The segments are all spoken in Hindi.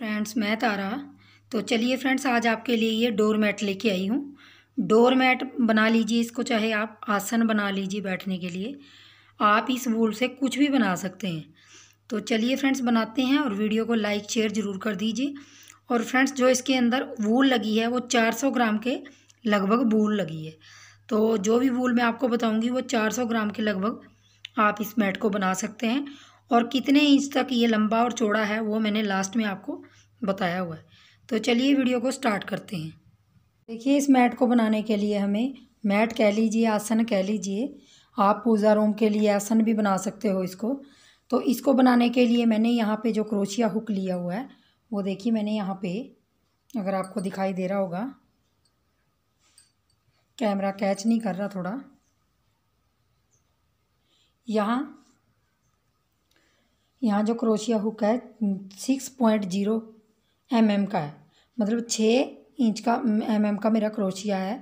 फ्रेंड्स मैं तारा तो चलिए फ्रेंड्स आज आपके लिए ये डोर मैट लेके आई हूँ डोर मैट बना लीजिए इसको चाहे आप आसन बना लीजिए बैठने के लिए आप इस वूल से कुछ भी बना सकते हैं तो चलिए फ्रेंड्स बनाते हैं और वीडियो को लाइक शेयर ज़रूर कर दीजिए और फ्रेंड्स जो इसके अंदर वूल लगी है वो सौ ग्राम के लगभग वूल लगी है तो जो भी वूल मैं आपको बताऊँगी वो सौ ग्राम के लगभग आप इस मैट को बना सकते हैं और कितने इंच तक ये लंबा और चौड़ा है वो मैंने लास्ट में आपको बताया हुआ है तो चलिए वीडियो को स्टार्ट करते हैं देखिए इस मैट को बनाने के लिए हमें मैट कह लीजिए आसन कह लीजिए आप पूजा रूम के लिए आसन भी बना सकते हो इसको तो इसको बनाने के लिए मैंने यहाँ पे जो क्रोशिया हुक लिया हुआ है वो देखिए मैंने यहाँ पे अगर आपको दिखाई दे रहा होगा कैमरा कैच नहीं कर रहा थोड़ा यहाँ यहाँ जो क्रोशिया हुक है six point zero M M का है मतलब छः इंच का एम एम का मेरा क्रोशिया है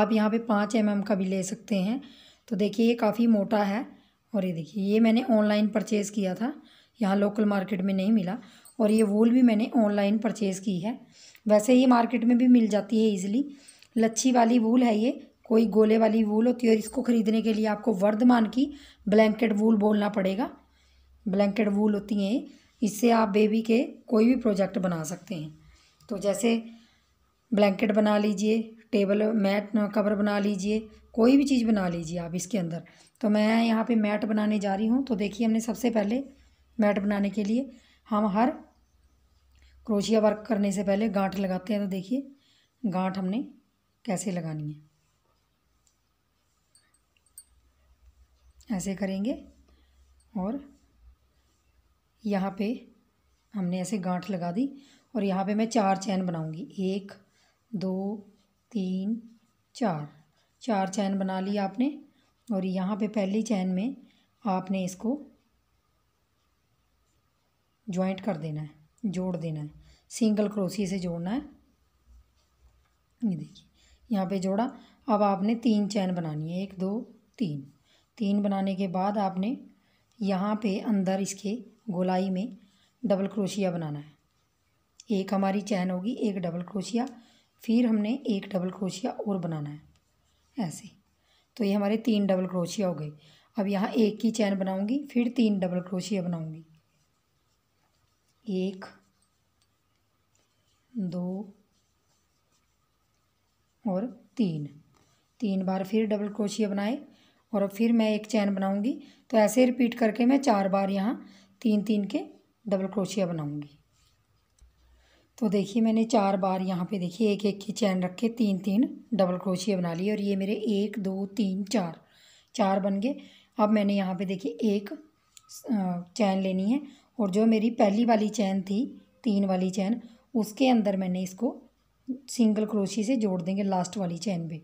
आप यहाँ पे पाँच एम एम का भी ले सकते हैं तो देखिए ये काफ़ी मोटा है और ये देखिए ये मैंने ऑनलाइन परचेज़ किया था यहाँ लोकल मार्केट में नहीं मिला और ये वूल भी मैंने ऑनलाइन परचेज़ की है वैसे ये मार्केट में भी मिल जाती है ईजिली लच्छी वाली वूल है ये कोई गोले वाली वूल होती है और इसको ख़रीदने के लिए आपको वर्धमान की ब्लैंकेट वूल बोलना पड़ेगा ब्लैंकेट वूल होती हैं इससे आप बेबी के कोई भी प्रोजेक्ट बना सकते हैं तो जैसे ब्लैंकेट बना लीजिए टेबल मैट कवर बना लीजिए कोई भी चीज़ बना लीजिए आप इसके अंदर तो मैं यहाँ पे मैट बनाने जा रही हूँ तो देखिए हमने सबसे पहले मैट बनाने के लिए हम हर क्रोशिया वर्क करने से पहले गांठ लगाते हैं तो देखिए गांठ हमने कैसे लगानी है ऐसे करेंगे और यहाँ पे हमने ऐसे गांठ लगा दी और यहाँ पे मैं चार चैन बनाऊँगी एक दो तीन चार चार चैन बना ली आपने और यहाँ पे पहली चैन में आपने इसको जॉइंट कर देना है जोड़ देना है सिंगल क्रोसी से जोड़ना है ये देखिए यहाँ पे जोड़ा अब आपने तीन चैन बनानी है एक दो तीन तीन बनाने के बाद आपने यहाँ पे अंदर इसके गोलाई में डबल क्रोशिया बनाना है एक हमारी चैन होगी एक डबल क्रोशिया फिर हमने एक डबल क्रोशिया और बनाना है ऐसे तो ये हमारे तीन डबल क्रोशिया हो गए अब यहाँ एक की चैन बनाऊंगी फिर तीन डबल क्रोशिया बनाऊंगी एक दो और तीन तीन बार फिर डबल क्रोशिया बनाए और अब फिर मैं एक चैन बनाऊंगी तो ऐसे रिपीट करके मैं चार बार यहाँ तीन तीन के डबल क्रोशिया बनाऊंगी तो देखिए मैंने चार बार यहाँ पे देखिए एक एक की चैन रख के तीन तीन डबल क्रोशिया बना लिए और ये मेरे एक दो तीन चार चार बन गए अब मैंने यहाँ पे देखिए एक चैन लेनी है और जो मेरी पहली वाली चैन थी तीन वाली चैन उसके अंदर मैंने इसको सिंगल क्रोशी से जोड़ देंगे लास्ट वाली चैन पे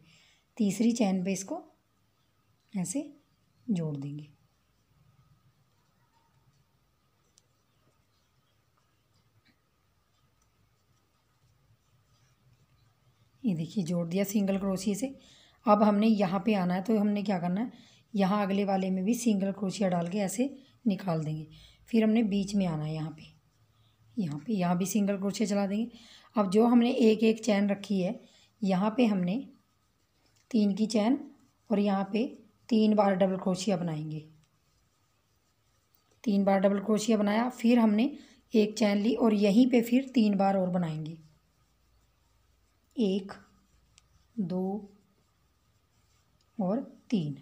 तीसरी चैन पे इसको ऐसे जोड़ देंगे ये देखिए जोड़ दिया सिंगल क्रोशिया से अब हमने यहाँ पे आना है तो हमने क्या करना है यहाँ अगले वाले में भी सिंगल क्रोशिया डाल के ऐसे निकाल देंगे फिर हमने बीच में आना है यहाँ पे यहाँ पे यहाँ भी सिंगल क्रोशिया चला देंगे अब जो हमने एक एक चैन रखी है यहाँ पे हमने तीन की चैन और यहाँ पे तीन बार डबल क्रोशिया बनाएंगे तीन बार डबल क्रोशिया बनाया फिर हमने एक चैन ली और यहीं पर फिर तीन बार और बनाएंगे एक दो और तीन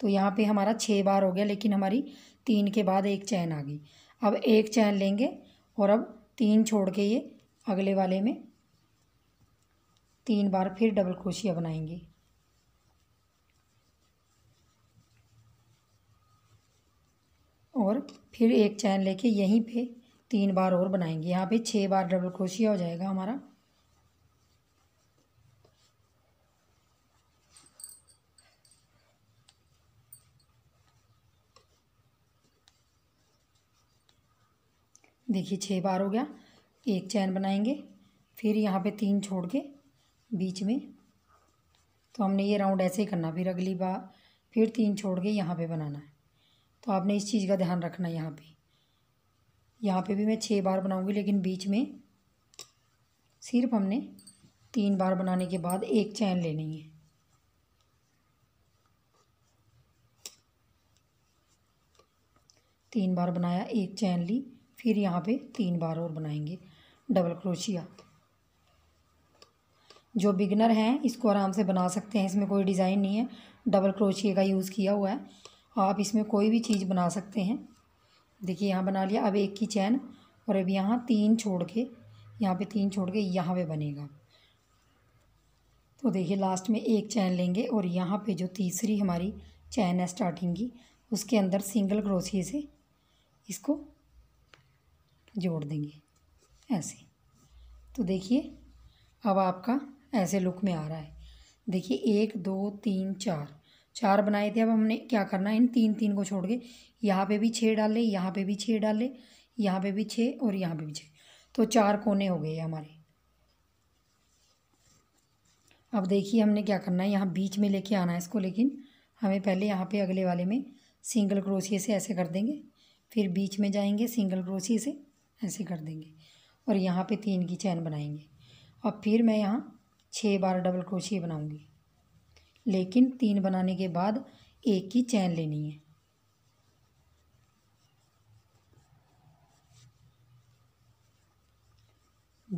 तो यहाँ पे हमारा छः बार हो गया लेकिन हमारी तीन के बाद एक चैन आ गई अब एक चैन लेंगे और अब तीन छोड़ के ये अगले वाले में तीन बार फिर डबल क्रोशिया बनाएंगे और फिर एक चैन लेके यहीं पे तीन बार और बनाएंगे यहाँ पे छः बार डबल क्रोशिया हो जाएगा हमारा देखिए छः बार हो गया एक चैन बनाएंगे फिर यहाँ पे तीन छोड़ के बीच में तो हमने ये राउंड ऐसे ही करना फिर अगली बार फिर तीन छोड़ के यहाँ पे बनाना है तो आपने इस चीज़ का ध्यान रखना है यहाँ पे यहाँ पे भी मैं छः बार बनाऊँगी लेकिन बीच में सिर्फ हमने तीन बार बनाने के बाद एक चैन लेनी है तीन बार बनाया एक चैन ली फिर यहाँ पे तीन बार और बनाएंगे डबल क्रोशिया जो बिगनर हैं इसको आराम से बना सकते हैं इसमें कोई डिज़ाइन नहीं है डबल क्रोशिया का यूज़ किया हुआ है आप इसमें कोई भी चीज़ बना सकते हैं देखिए यहाँ बना लिया अब एक की चैन और अब यहाँ तीन छोड़ के यहाँ पे तीन छोड़ के यहाँ पे बनेगा तो देखिए लास्ट में एक चैन लेंगे और यहाँ पे जो तीसरी हमारी चैन है स्टार्टिंग की उसके अंदर सिंगल क्रोशिए से इसको जोड़ देंगे ऐसे तो देखिए अब आपका ऐसे लुक में आ रहा है देखिए एक दो तीन चार चार बनाए थे अब हमने क्या करना है इन तीन तीन को छोड़ के यहाँ पे भी छः डाले यहाँ पे भी छः डाले यहाँ पे भी छः और यहाँ पे भी छः तो चार कोने हो गए हमारे अब देखिए हमने क्या करना है यहाँ बीच में लेके आना है इसको लेकिन हमें पहले यहाँ पे अगले वाले में सिंगल क्रोशिए से ऐसे कर देंगे फिर बीच में जाएंगे सिंगल क्रोशिए से ऐसे कर देंगे और यहाँ पे तीन की चैन बनाएंगे और फिर मैं यहाँ छः बार डबल क्रोशिए बनाऊँगी लेकिन तीन बनाने के बाद एक की चैन लेनी है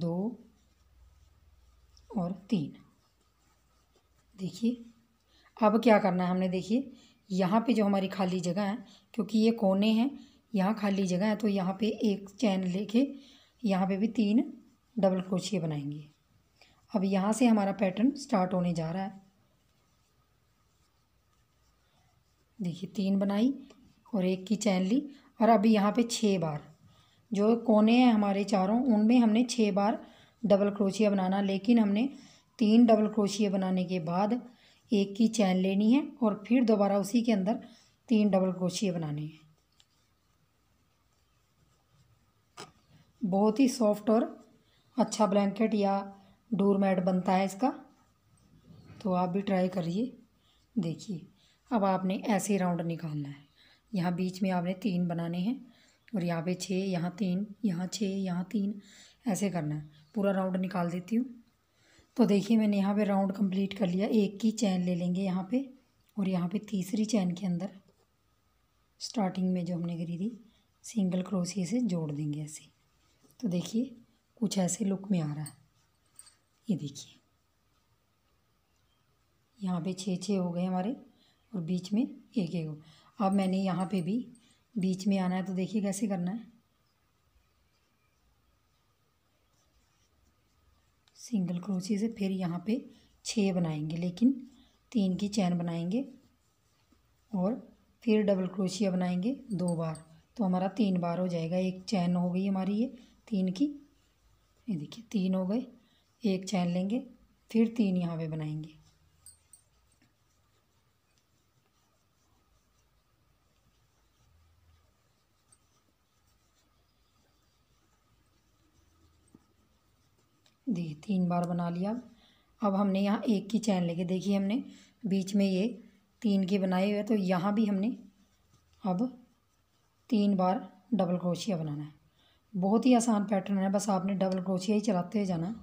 दो और तीन देखिए अब क्या करना है हमने देखिए यहाँ पे जो हमारी खाली जगह है क्योंकि ये कोने हैं यहाँ खाली जगह है तो यहाँ पे एक चैन लेके यहाँ पे भी तीन डबल क्रोशिए बनाएंगे अब यहाँ से हमारा पैटर्न स्टार्ट होने जा रहा है देखिए तीन बनाई और एक की चैन ली और अभी यहाँ पे छः बार जो कोने हैं हमारे चारों उनमें हमने छः बार डबल क्रोशिया बनाना लेकिन हमने तीन डबल क्रोशिया बनाने के बाद एक की चैन लेनी है और फिर दोबारा उसी के अंदर तीन डबल क्रोशिया बनाने हैं बहुत ही सॉफ्ट और अच्छा ब्लैंकेट या डोर मैट बनता है इसका तो आप भी ट्राई करिए देखिए अब आपने ऐसे राउंड निकालना है यहाँ बीच में आपने तीन बनाने हैं और यहाँ पे छः यहाँ तीन यहाँ छः यहाँ तीन ऐसे करना है पूरा राउंड निकाल देती हूँ तो देखिए मैंने यहाँ पे राउंड कंप्लीट कर लिया एक की चैन ले लेंगे यहाँ पे और यहाँ पे तीसरी चैन के अंदर स्टार्टिंग में जो हमने करी थी सिंगल क्रोसिए से जोड़ देंगे ऐसे तो देखिए कुछ ऐसे लुक में आ रहा है ये देखिए यहाँ पे छः छः हो गए हमारे और बीच में एक एक हो अब मैंने यहाँ पे भी बीच में आना है तो देखिए कैसे करना है सिंगल क्रोशी से फिर यहाँ पे छः बनाएंगे लेकिन तीन की चैन बनाएंगे और फिर डबल क्रोशिया बनाएंगे दो बार तो हमारा तीन बार हो जाएगा एक चैन हो गई हमारी ये तीन की ये देखिए तीन हो गए एक चैन लेंगे फिर तीन यहाँ पे बनाएंगे देखिए तीन बार बना लिया अब अब हमने यहाँ एक की चैन लेके देखिए हमने बीच में ये तीन की बनाई हुई है तो यहाँ भी हमने अब तीन बार डबल क्रोशिया बनाना है बहुत ही आसान पैटर्न है बस आपने डबल क्रोशिया ही चलाते जाना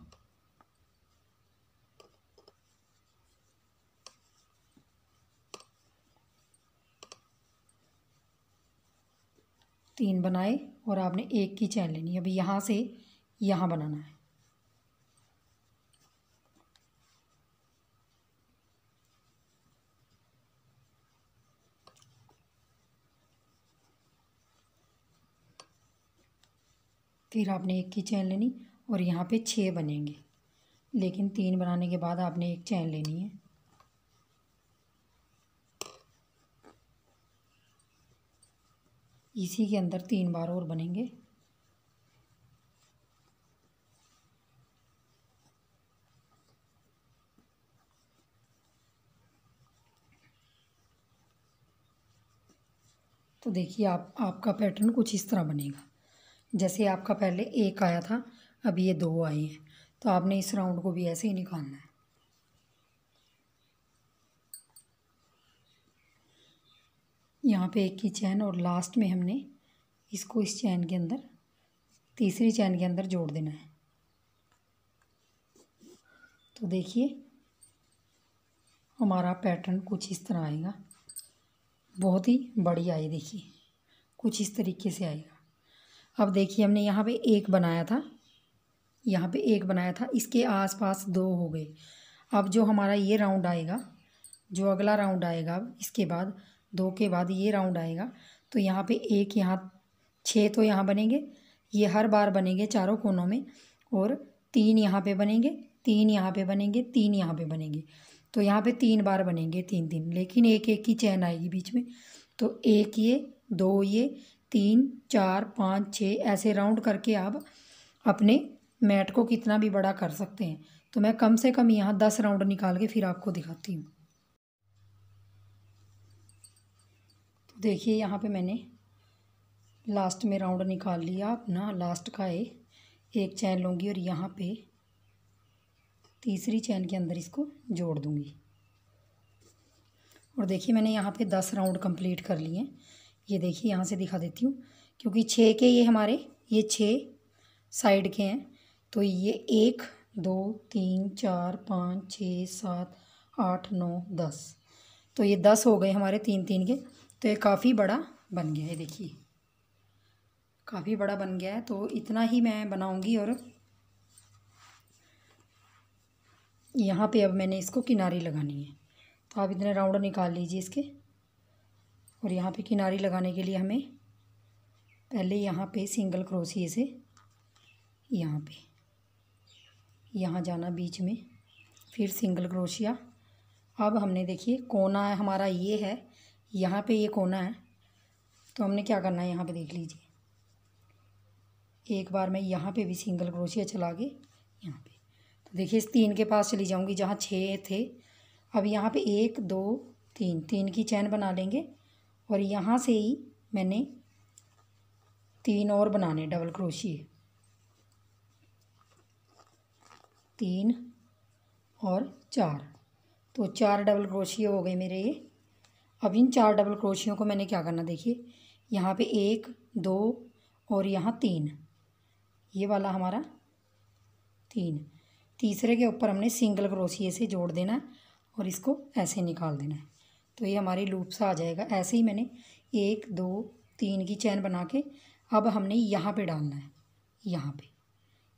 तीन बनाए और आपने एक की चैन लेनी है अभी यहाँ से यहाँ बनाना है फिर आपने एक की चैन लेनी और यहाँ पे छः बनेंगे लेकिन तीन बनाने के बाद आपने एक चैन लेनी है इसी के अंदर तीन बार और बनेंगे तो देखिए आप आपका पैटर्न कुछ इस तरह बनेगा जैसे आपका पहले एक आया था अब ये दो आए हैं तो आपने इस राउंड को भी ऐसे ही निकालना है यहाँ पे एक की चैन और लास्ट में हमने इसको इस चैन के अंदर तीसरी चैन के अंदर जोड़ देना है तो देखिए हमारा पैटर्न कुछ इस तरह आएगा बहुत ही बढ़िया है देखिए कुछ इस तरीके से आएगा अब देखिए हमने यहाँ पे एक बनाया था यहाँ पे एक बनाया था इसके आसपास दो हो गए अब जो हमारा ये राउंड आएगा जो अगला राउंड आएगा अब इसके बाद दो के बाद ये राउंड आएगा तो यहाँ पे एक यहाँ छः तो यहाँ बनेंगे ये हर बार बनेंगे चारों कोनों में और तीन यहाँ पे बनेंगे तीन यहाँ पे बनेंगे तीन यहाँ पे बनेंगे तो यहाँ पे तीन बार बनेंगे तीन तीन लेकिन एक एक की चैन आएगी बीच में तो एक ये दो ये तीन चार पाँच छः ऐसे राउंड करके आप अपने मैट को कितना भी बड़ा कर सकते हैं तो मैं कम से कम यहाँ दस राउंड निकाल के फिर आपको दिखाती हूँ तो देखिए यहाँ पे मैंने लास्ट में राउंड निकाल लिया अपना लास्ट का ए, एक चैन लूँगी और यहाँ पे तीसरी चैन के अंदर इसको जोड़ दूँगी और देखिए मैंने यहाँ पे दस राउंड कंप्लीट कर लिए हैं ये देखिए यहाँ से दिखा देती हूँ क्योंकि छः के ये हमारे ये छः साइड के हैं तो ये एक दो तीन चार पाँच छः सात आठ नौ दस तो ये दस हो गए हमारे तीन तीन के तो ये काफ़ी बड़ा बन गया है देखिए काफ़ी बड़ा बन गया है तो इतना ही मैं बनाऊंगी और यहाँ पे अब मैंने इसको किनारी लगानी है तो आप इतने राउंड निकाल लीजिए इसके और यहाँ पे किनारी लगाने के लिए हमें पहले यहाँ पे सिंगल क्रोसिए से यहाँ पे यहाँ जाना बीच में फिर सिंगल क्रोशिया अब हमने देखिए कोना है हमारा ये है यहाँ पे ये कोना है तो हमने क्या करना है यहाँ पे देख लीजिए एक बार मैं यहाँ पे भी सिंगल क्रोशिया चला के यहाँ पे तो देखिए इस तीन के पास चली जाऊँगी जहाँ छः थे अब यहाँ पे एक दो तीन तीन की चैन बना लेंगे और यहाँ से ही मैंने तीन और बनाने डबल क्रोशिए तीन और चार तो चार डबल क्रोशिए हो गए मेरे ये अब इन चार डबल क्रोशियों को मैंने क्या करना देखिए यहाँ पे एक दो और यहाँ तीन ये वाला हमारा तीन तीसरे के ऊपर हमने सिंगल क्रोशिए से जोड़ देना है और इसको ऐसे निकाल देना है तो ये हमारे लूप सा आ जाएगा ऐसे ही मैंने एक दो तीन की चैन बना के अब हमने यहाँ पे डालना है यहाँ पे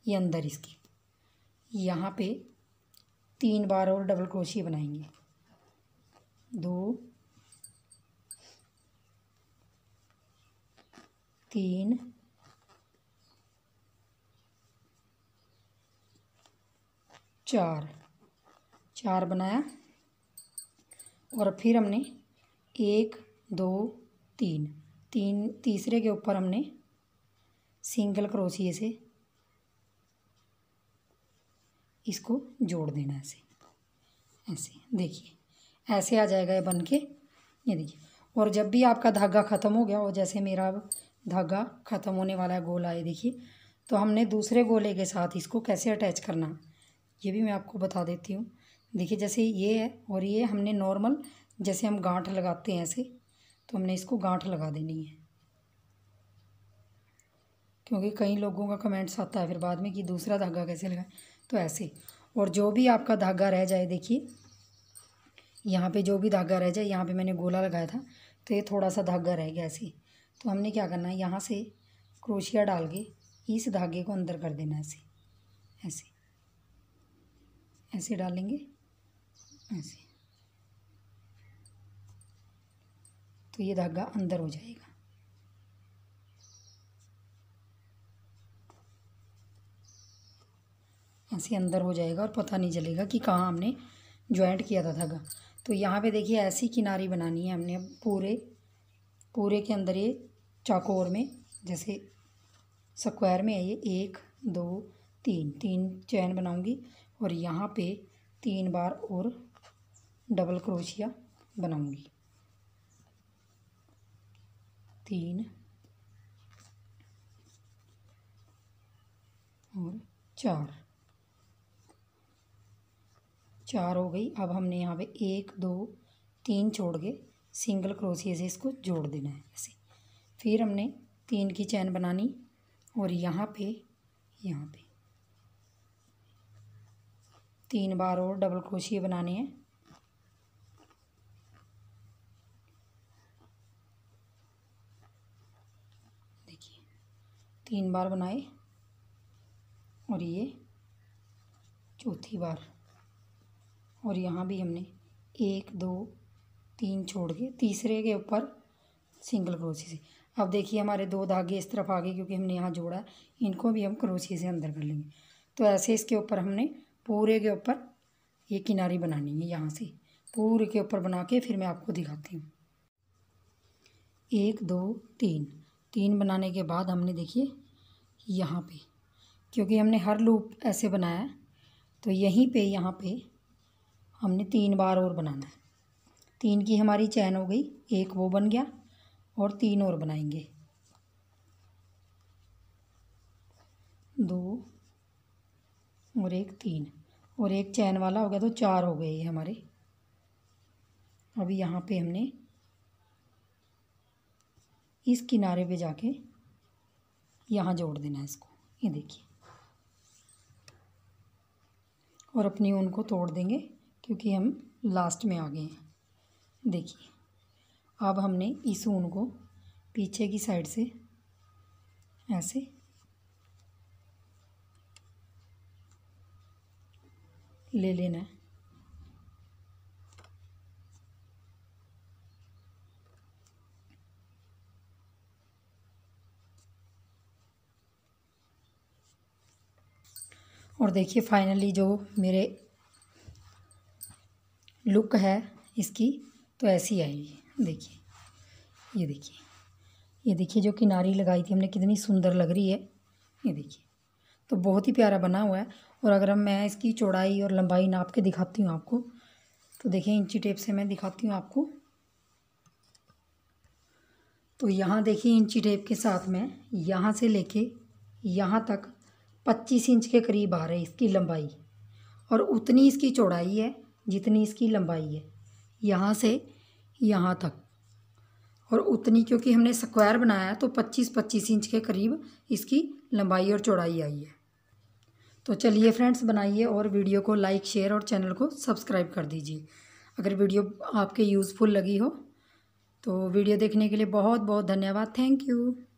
ये अंदर इसकी यहाँ पे तीन बार और डबल क्रोशिया बनाएंगे दो तीन चार चार बनाया और फिर हमने एक दो तीन तीन तीसरे के ऊपर हमने सिंगल क्रोशिए से इसको जोड़ देना ऐसे ऐसे देखिए ऐसे आ जाएगा ये बन के ये देखिए और जब भी आपका धागा ख़त्म हो गया और जैसे मेरा धागा ख़त्म होने वाला है गोला है देखिए तो हमने दूसरे गोले के साथ इसको कैसे अटैच करना ये भी मैं आपको बता देती हूँ देखिए जैसे ये है और ये हमने नॉर्मल जैसे हम गांठ लगाते हैं ऐसे तो हमने इसको गांठ लगा देनी है क्योंकि कई लोगों का कमेंट्स आता है फिर बाद में कि दूसरा धागा कैसे लगाए तो ऐसे और जो भी आपका धागा रह जाए देखिए यहाँ पे जो भी धागा रह जाए यहाँ पे मैंने गोला लगाया था तो ये थोड़ा सा धागा रह गया ऐसे तो हमने क्या करना है यहाँ से क्रोशिया डाल के इस धागे को अंदर कर देना ऐसे ऐसे ऐसे डालेंगे ऐसे तो ये धागा अंदर हो जाएगा ऐसे अंदर हो जाएगा और पता नहीं चलेगा कि कहाँ हमने ज्वाइंट किया था धागा तो यहाँ पे देखिए ऐसी किनारी बनानी है हमने पूरे पूरे के अंदर ये चाकोर में जैसे स्क्वायर में है ये एक दो तीन तीन चैन बनाऊंगी और यहाँ पे तीन बार और डबल क्रोशिया बनाऊंगी तीन और चार चार हो गई अब हमने यहाँ पे एक दो तीन छोड़ के सिंगल क्रोशिया से इसको जोड़ देना है ऐसे फिर हमने तीन की चैन बनानी और यहाँ पे यहाँ पे तीन बार और डबल क्रोशिया बनाने हैं तीन बार बनाए और ये चौथी बार और यहाँ भी हमने एक दो तीन छोड़ के तीसरे के ऊपर सिंगल क्रोशिया से अब देखिए हमारे दो धागे इस तरफ आ गए क्योंकि हमने यहाँ जोड़ा इनको भी हम क्रोसी से अंदर कर लेंगे तो ऐसे इसके ऊपर हमने पूरे के ऊपर ये किनारी बनानी है यहाँ से पूरे के ऊपर बना के फिर मैं आपको दिखाती हूँ एक दो तीन तीन बनाने के बाद हमने देखिए यहाँ पे क्योंकि हमने हर लूप ऐसे बनाया है तो यहीं पे यहाँ पे हमने तीन बार और बनाना है तीन की हमारी चैन हो गई एक वो बन गया और तीन और बनाएंगे दो और एक तीन और एक चैन वाला हो गया तो चार हो गए ये हमारे अभी यहाँ पे हमने इस किनारे पे जाके यहाँ जोड़ देना है इसको ये देखिए और अपनी ऊन को तोड़ देंगे क्योंकि हम लास्ट में आ गए हैं देखिए अब हमने इस ऊन को पीछे की साइड से ऐसे ले लेना है और देखिए फाइनली जो मेरे लुक है इसकी तो ऐसी आएगी देखिए ये देखिए ये देखिए जो किनारी लगाई थी हमने कितनी सुंदर लग रही है ये देखिए तो बहुत ही प्यारा बना हुआ है और अगर मैं इसकी चौड़ाई और लंबाई नाप के दिखाती हूँ आपको तो देखिए इंची टेप से मैं दिखाती हूँ आपको तो यहाँ देखिए इंची टेप के साथ मैं यहाँ से लेके यहाँ तक पच्चीस इंच के करीब आ रहा है इसकी लंबाई और उतनी इसकी चौड़ाई है जितनी इसकी लंबाई है यहाँ से यहाँ तक और उतनी क्योंकि हमने स्क्वायर बनाया तो 25-25 इंच के करीब इसकी लंबाई और चौड़ाई आई है तो चलिए फ्रेंड्स बनाइए और वीडियो को लाइक शेयर और चैनल को सब्सक्राइब कर दीजिए अगर वीडियो आपके यूज़फुल लगी हो तो वीडियो देखने के लिए बहुत बहुत धन्यवाद थैंक यू